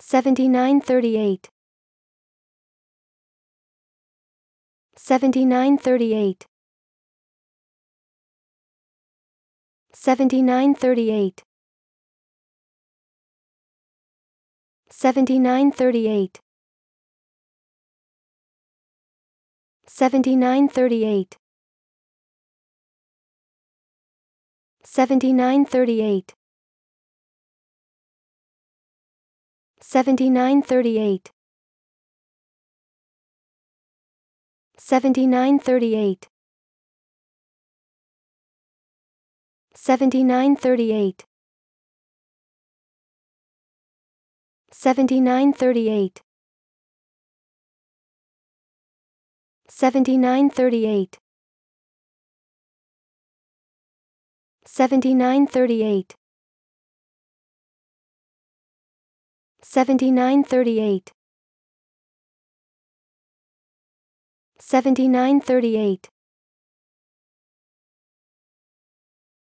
7938 7938 7938 7938 7938 7938 7938 7938 7938 7938 7938 7938 7938 7938